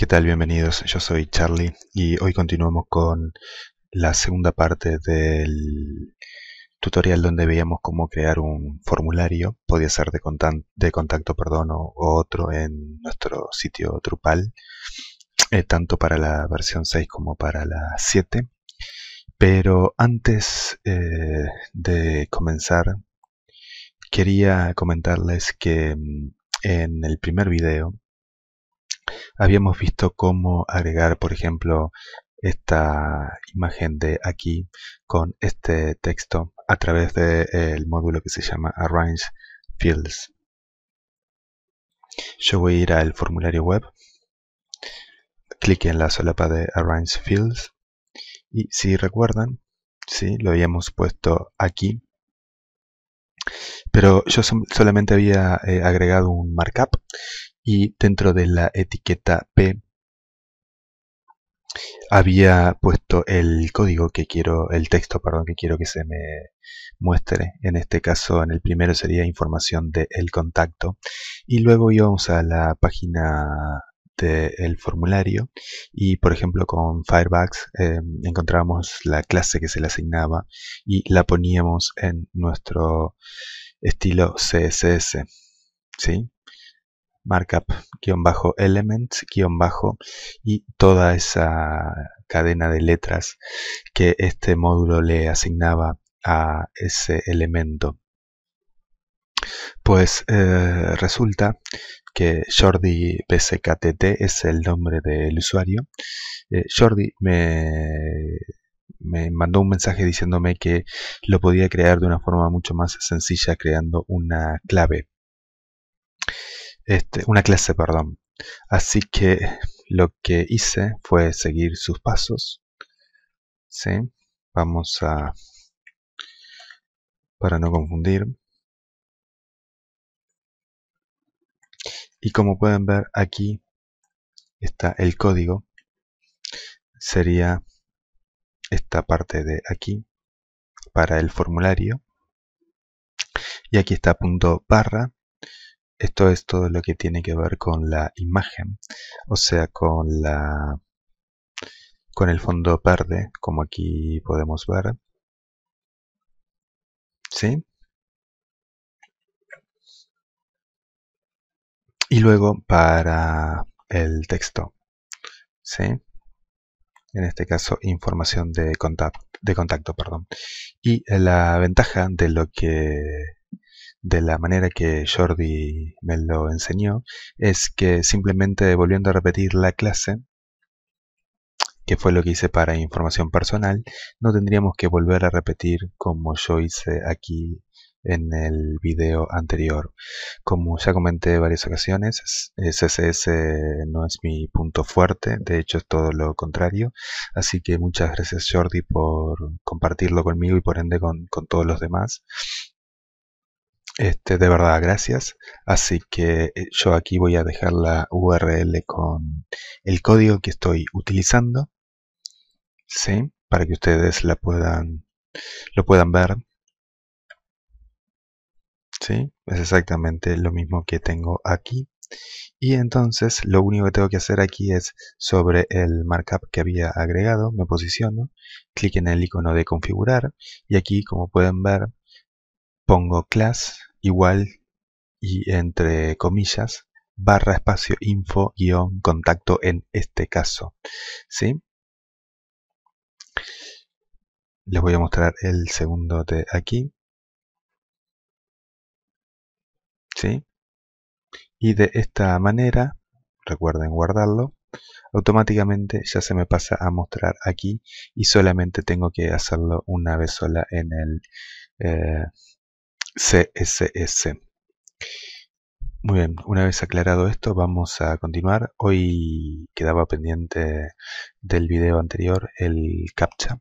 ¿Qué tal? Bienvenidos, yo soy Charlie y hoy continuamos con la segunda parte del tutorial donde veíamos cómo crear un formulario, podía ser de, contacto, de contacto o, otro en nuestro sitio Drupal, eh, tanto para la versión 6 como para la 7. Pero antes eh, de comenzar, quería comentarles que mm, en el primer video Habíamos visto cómo agregar, por ejemplo, esta imagen de aquí con este texto a través del módulo que se llama Arrange Fields. Yo voy a ir al formulario web, clic en la solapa de Arrange Fields y si recuerdan, sí, lo habíamos puesto aquí, pero yo solamente había eh, agregado un markup y dentro de la etiqueta P había puesto el código que quiero, el texto, perdón, que quiero que se me muestre. En este caso, en el primero sería información del contacto. Y luego íbamos a la página del formulario y por ejemplo con Firebugs encontramos eh, encontrábamos la clase que se le asignaba y la poníamos en nuestro estilo CSS. ¿sí? markup-elements- y toda esa cadena de letras que este módulo le asignaba a ese elemento. Pues eh, resulta que Jordi PCKTT es el nombre del usuario. Eh, Jordi me, me, mandó un mensaje diciéndome que lo podía crear de una forma mucho más sencilla creando una clave. Este, una clase, perdón. Así que lo que hice fue seguir sus pasos. Vamos a, para no confundir. Y como pueden ver aquí está el código. Sería esta parte de aquí para el formulario. Y aquí está punto barra esto es todo lo que tiene que ver con la imagen, o sea, con la con el fondo verde, como aquí podemos ver. ¿Sí? Y luego para el texto. ¿Sí? En este caso, información de contacto, de contacto perdón. Y la ventaja de lo que de la manera que Jordi me lo enseñó, es que simplemente volviendo a repetir la clase, que fue lo que hice para información personal, no tendríamos que volver a repetir como yo hice aquí en el video anterior. Como ya comenté varias ocasiones, CSS no es mi punto fuerte, de hecho es todo lo contrario, así que muchas gracias Jordi por compartirlo conmigo y por ende con, con todos los demás. Este, de verdad, gracias. Así que eh, yo aquí voy a dejar la URL con el código que estoy utilizando. ¿Sí? Para que ustedes la puedan, lo puedan ver. ¿Sí? Es exactamente lo mismo que tengo aquí. Y entonces lo único que tengo que hacer aquí es sobre el markup que había agregado, me posiciono, clic en el icono de configurar y aquí como pueden ver pongo class igual y entre comillas barra espacio info guión contacto en este caso. ¿Sí? Les voy a mostrar el segundo de aquí. ¿Sí? Y de esta manera, recuerden guardarlo, automáticamente ya se me pasa a mostrar aquí y solamente tengo que hacerlo una vez sola en el, eh, CSS. Muy bien, una vez aclarado esto vamos a continuar. Hoy quedaba pendiente del video anterior el CAPTCHA.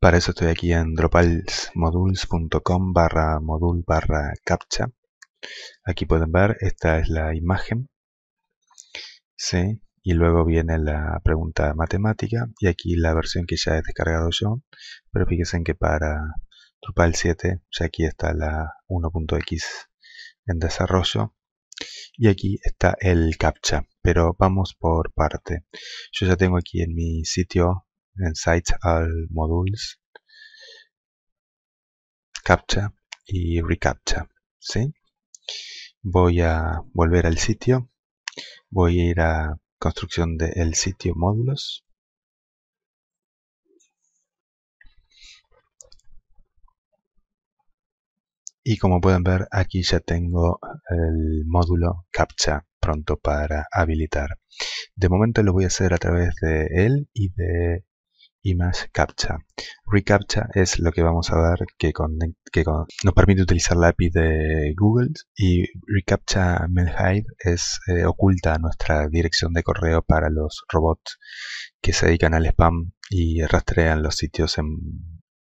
Para eso estoy aquí en dropalsmodules.com barra modul barra CAPTCHA. Aquí pueden ver, esta es la imagen. ¿sí? Y luego viene la pregunta matemática y aquí la versión que ya he descargado yo. Pero fíjense que para Trupal 7, ya aquí está la 1.x en desarrollo. Y aquí está el CAPTCHA, pero vamos por parte. Yo ya tengo aquí en mi sitio, en Sites al Modules, CAPTCHA y ReCAPTCHA. ¿sí? Voy a volver al sitio, voy a ir a construcción del sitio módulos Y como pueden ver, aquí ya tengo el módulo CAPTCHA pronto para habilitar. De momento lo voy a hacer a través de él y de Image Captcha. ReCAPTCHA es lo que vamos a dar que, nos permite utilizar la API de Google y ReCAPTCHA melhide es eh, oculta nuestra dirección de correo para los robots que se dedican al spam y rastrean los sitios en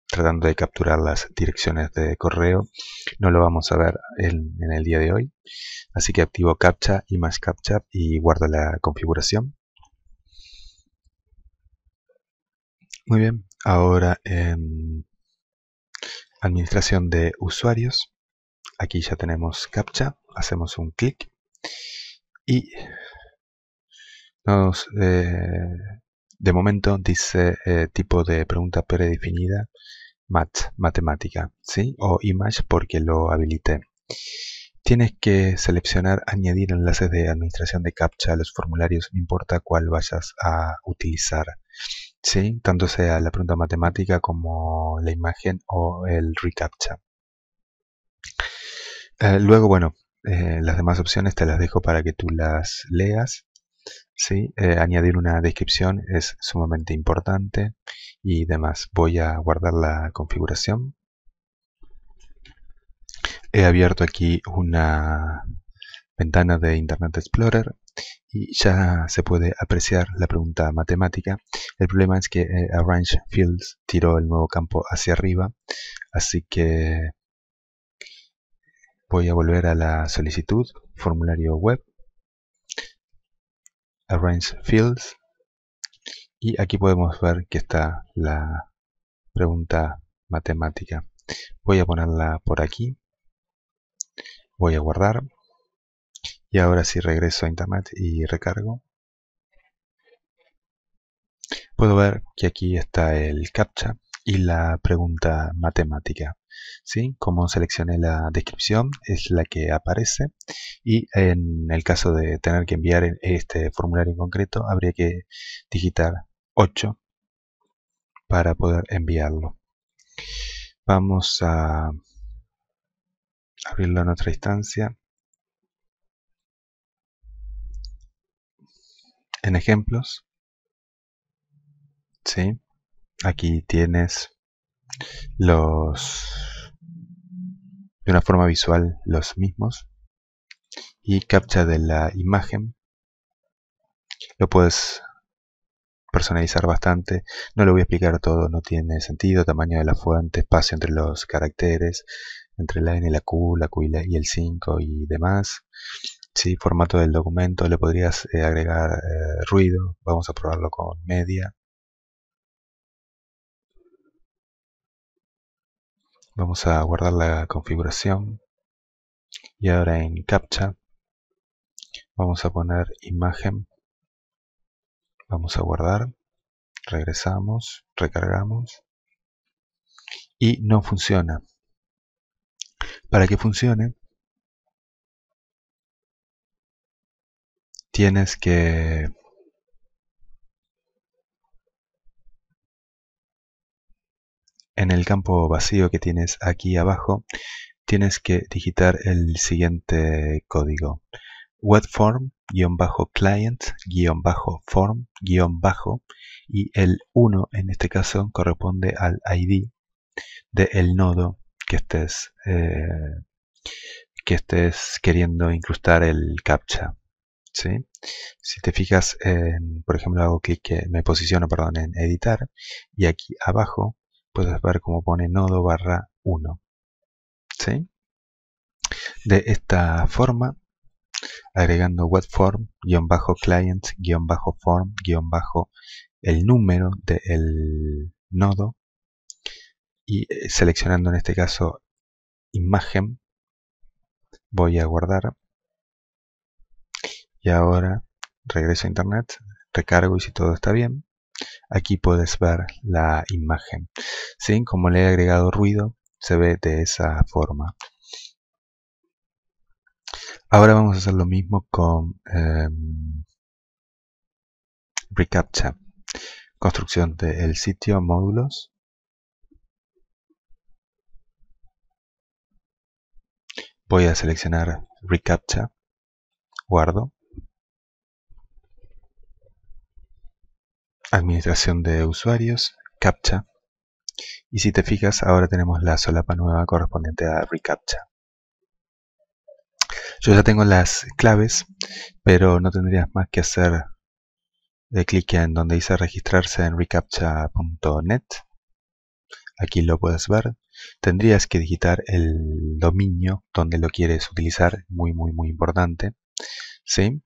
tratando de capturar las direcciones de correo. No lo vamos a ver en, el día de hoy. Así que activo CAPTCHA, y más CAPTCHA y guardo la configuración. Muy bien, ahora en administración de usuarios. Aquí ya tenemos CAPTCHA, hacemos un clic y nos eh, de momento dice eh, tipo de pregunta predefinida math, matemática, ¿sí? O image porque lo habilité. Tienes que seleccionar añadir enlaces de administración de captcha a los formularios, no importa cuál vayas a utilizar. ¿Sí? Tanto sea la pregunta matemática como la imagen o el recaptcha. Eh, luego, bueno, eh, las demás opciones te las dejo para que tú las leas ¿sí? Eh, añadir una descripción es sumamente importante y demás. Voy a guardar la configuración. He abierto aquí una ventana de Internet Explorer y ya se puede apreciar la pregunta matemática. El problema es que eh, Arrange Fields tiró el nuevo campo hacia arriba, así que voy a volver a la solicitud, formulario web, Arrange Fields. Y aquí podemos ver que está la pregunta matemática. Voy a ponerla por aquí. Voy a guardar. Y ahora si regreso a Internet y recargo, puedo ver que aquí está el CAPTCHA y la pregunta matemática. ¿sí? Como seleccioné la descripción, es la que aparece. Y en el caso de tener que enviar este formulario en concreto, habría que digitar 8 para poder enviarlo. Vamos a abrirlo en otra instancia. En ejemplos. Aquí tienes los de una forma visual los mismos y captcha de la imagen lo puedes personalizar bastante no lo voy a explicar todo no tiene sentido tamaño de la fuente espacio entre los caracteres entre la n y la q la q y, el 5 y demás si formato del documento le podrías eh, agregar eh, ruido vamos a probarlo con media Vamos a guardar la configuración. Y ahora en CAPTCHA vamos a poner imagen. Vamos a guardar. Regresamos, recargamos. Y no funciona. Para que funcione, tienes que en el campo vacío que tienes aquí abajo, tienes que digitar el siguiente código. Webform-client-form- y el 1 en este caso corresponde al ID del el nodo que estés, eh, que estés queriendo incrustar el captcha. ¿sí? Si te fijas, por ejemplo, hago clic, me posiciono perdón, en editar y aquí abajo puedes ver cómo pone nodo barra 1. ¿Sí? De esta forma, agregando webform-client-form-el bajo número del nodo y eh, seleccionando en este caso imagen, voy a guardar y ahora regreso a internet, recargo y si todo está bien, Aquí puedes ver la imagen. ¿Sí? Como le he agregado ruido, se ve de esa forma. Ahora vamos a hacer lo mismo con eh, ReCAPTCHA. Construcción del sitio, módulos. Voy a seleccionar ReCAPTCHA. Guardo. administración de usuarios, captcha. Y si te fijas, ahora tenemos la solapa nueva correspondiente a reCAPTCHA. Yo ya tengo las claves, pero no tendrías más que hacer de eh, clic en donde dice registrarse en recaptcha.net. Aquí lo puedes ver. Tendrías que digitar el dominio donde lo quieres utilizar, muy muy muy importante. ¿sí?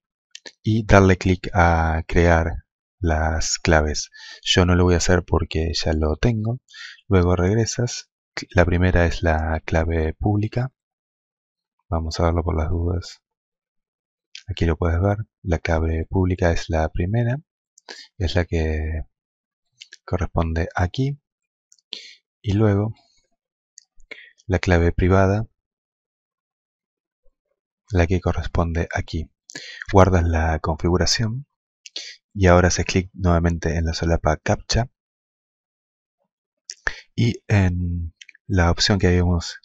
Y darle clic a crear las claves. Yo no lo voy a hacer porque ya lo tengo. Luego regresas. La primera es la clave pública. Vamos a verlo por las dudas. Aquí lo puedes ver. La clave pública es la primera. Es la que corresponde aquí. Y luego la clave privada. La que corresponde aquí. Guardas la configuración y ahora se clic nuevamente en la solapa CAPTCHA y en la opción que habíamos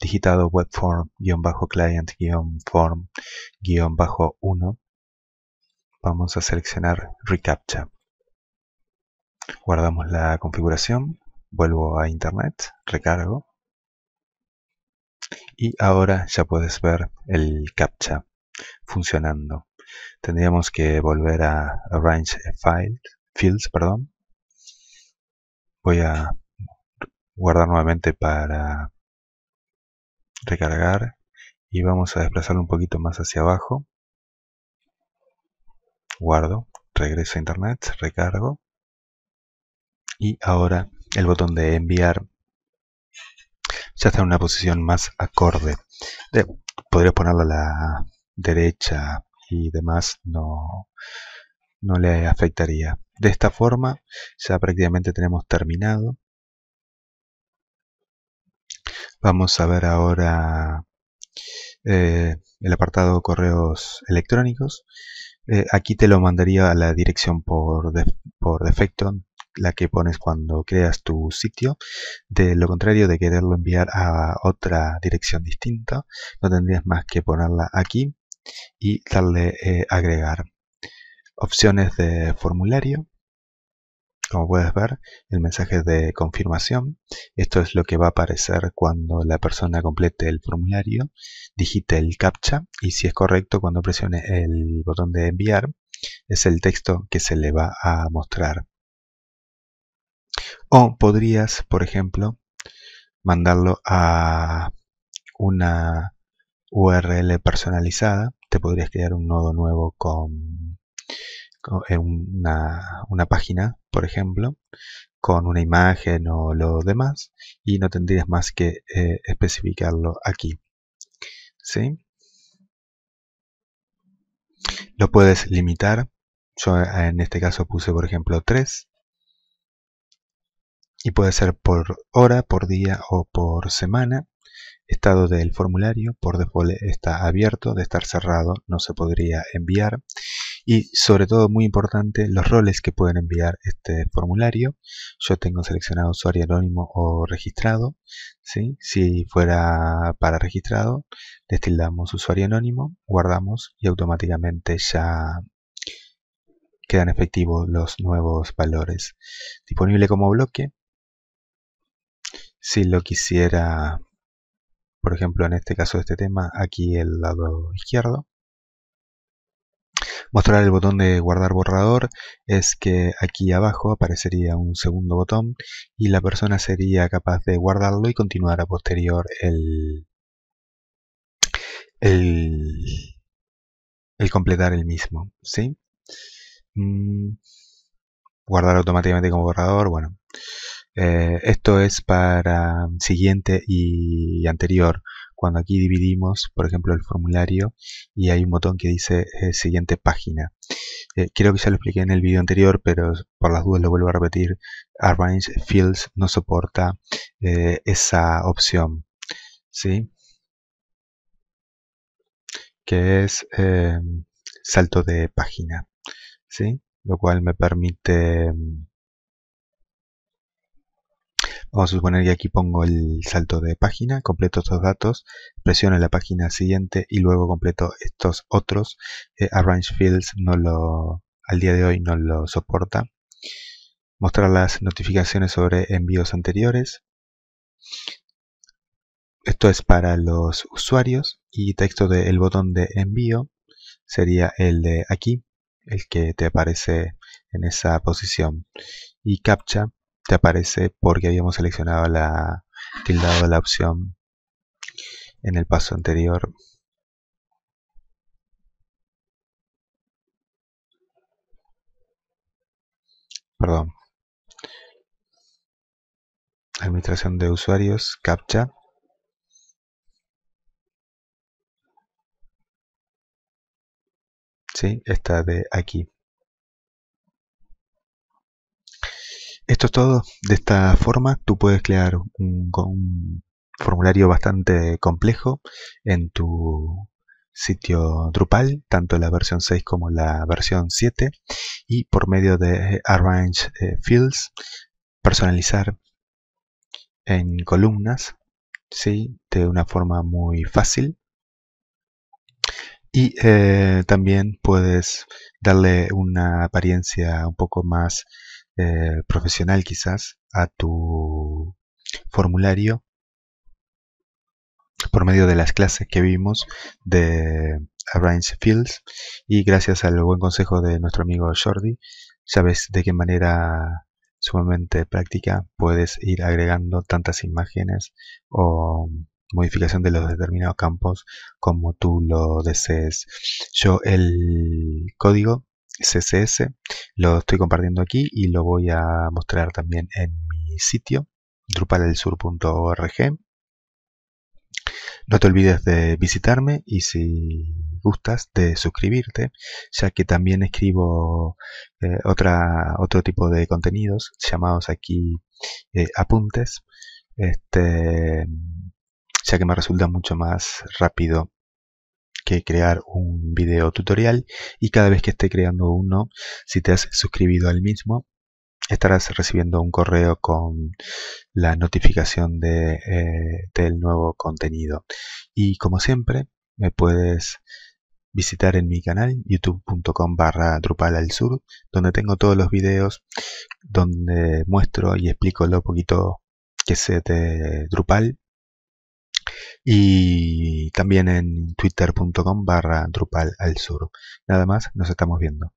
digitado webform-client-form-1 vamos a seleccionar reCAPTCHA guardamos la configuración vuelvo a internet recargo y ahora ya puedes ver el CAPTCHA funcionando tendríamos que volver a Arrange Files, Fields. Perdón. Voy a guardar nuevamente para recargar y vamos a desplazarlo un poquito más hacia abajo. Guardo, regreso a internet, recargo y ahora el botón de enviar ya está en una posición más acorde. De, podría ponerlo a la derecha y demás no, no le afectaría. De esta forma ya prácticamente tenemos terminado. Vamos a ver ahora eh, el apartado correos electrónicos. Eh, aquí te lo mandaría a la dirección por, por defecto, la que pones cuando creas tu sitio. De lo contrario de quererlo enviar a otra dirección distinta, no tendrías más que ponerla aquí y darle eh, agregar opciones de formulario como puedes ver, el mensaje de confirmación. Esto es lo que va a aparecer cuando la persona complete el formulario, digite el CAPTCHA y si es correcto, cuando presione el botón de enviar, es el texto que se le va a mostrar. O podrías, por ejemplo, mandarlo a una URL personalizada, te podrías crear un nodo nuevo con, eh, una, página, por ejemplo, con una imagen o lo demás, y no tendrías más que eh, especificarlo aquí. ¿Sí? Lo puedes limitar. Yo eh, en este caso puse, por ejemplo, 3. Y puede ser por hora, por día o por semana estado del formulario por default está abierto, de estar cerrado no se podría enviar y sobre todo muy importante los roles que pueden enviar este formulario yo tengo seleccionado usuario anónimo o registrado ¿sí? si fuera para registrado destilamos usuario anónimo guardamos y automáticamente ya quedan efectivos los nuevos valores disponible como bloque si lo quisiera por ejemplo en este caso de este tema, aquí el lado izquierdo. Mostrar el botón de guardar borrador es que aquí abajo aparecería un segundo botón y la persona sería capaz de guardarlo y continuar a posterior el, el, completar el mismo. ¿sí? Mm, guardar automáticamente como borrador, bueno. Eh, esto es para mm, siguiente y anterior. Cuando aquí dividimos, por ejemplo, el formulario y hay un botón que dice eh, siguiente página. Quiero eh, creo que ya lo expliqué en el vídeo anterior, pero por las dudas lo vuelvo a repetir. Arrange Fields no soporta esa opción. ¿Sí? Que es salto de página. ¿Sí? Lo cual me permite mm, Vamos a suponer que aquí pongo el salto de página, completo estos datos, presiono la página siguiente y luego completo estos otros. Eh, arrange Fields no lo, al día de hoy no lo soporta. Mostrar las notificaciones sobre envíos anteriores. Esto es para los usuarios y texto del botón de envío sería el de aquí, el que te aparece en esa posición. Y captcha te aparece porque habíamos seleccionado la tildado la opción en el paso anterior perdón administración de usuarios captcha ¿Sí? esta de aquí Esto es todo. De esta forma tú puedes crear un, formulario bastante complejo en tu sitio Drupal, tanto la versión 6 como la versión 7, y por medio de Arrange eh, Fields, personalizar en columnas, ¿sí? de una forma muy fácil. Y eh, también puedes darle una apariencia un poco más eh, profesional quizás a tu formulario por medio de las clases que vimos de Arrange Fields y gracias al buen consejo de nuestro amigo Jordi sabes de qué manera sumamente práctica puedes ir agregando tantas imágenes o modificación de los determinados campos como tú lo desees. Yo el código CSS. Lo estoy compartiendo aquí y lo voy a mostrar también en mi sitio drupalelsur.org. No te olvides de visitarme y si gustas de suscribirte, ya que también escribo eh, otra, otro tipo de contenidos llamados aquí eh, apuntes, este, ya que me resulta mucho más rápido que crear un video tutorial y cada vez que esté creando uno, si te has suscribido al mismo, estarás recibiendo un correo con la notificación de, eh, del nuevo contenido. Y como siempre, me puedes visitar en mi canal youtube.com barra Drupal al Sur, donde tengo todos los videos donde muestro y explico lo poquito que sé de Drupal y también en twitter.com barra Drupal al sur. Nada más, nos estamos viendo.